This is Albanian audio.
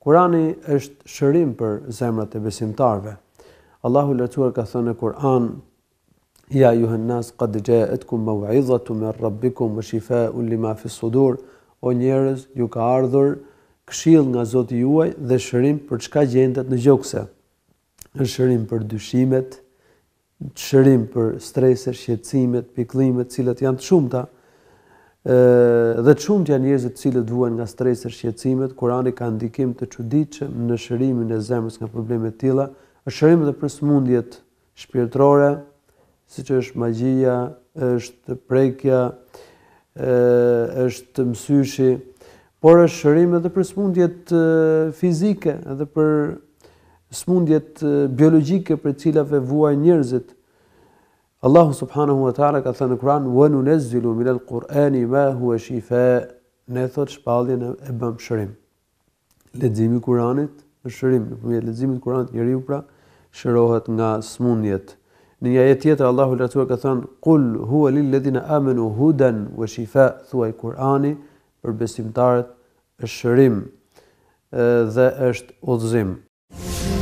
Kurani është shërim për zemrat e besimtarve. Allahu lartuar ka thënë Kur'an Ja juhën nasë, qëtë gjëhetkum më vajidhëtu me rabbikum më shifa unë lima fi sudur, o njerës ju ka ardhur këshil nga zotë juaj dhe shërim për çka gjendet në gjokse. Shërim për dyshimet, shërim për streser, shqecimet, piklimet, cilat janë të shumëta, dhe të shumë të janë njëzit cilët vuen nga stresë e shqecimet, kurani ka ndikim të qudit në shërimin e zemës nga problemet tila, është shërim dhe për smundjet shpirtrore, si që është magjia, është prekja, është mësyshi, por është shërim dhe për smundjet fizike, edhe për smundjet biologike për cilave vuaj njërzit, Allahu subhanahu wa ta'ala ka thënë në Kur'an "Wa nunazzilu min al-Qur'ani ma huwa shifa" ne thot shpalljen e bëm shërim. Leximi i Kur'anit është shërim, në përmjet leximit të Kur'anit njeriu pra shërohet nga smundjet. Në një ajet tjetër Allahu lartuar ka thënë "Qul huwa lil ladhina amanu hudan wa shifa" thuaj Kur'ani për besimtarët është shërim dhe është udhëzim.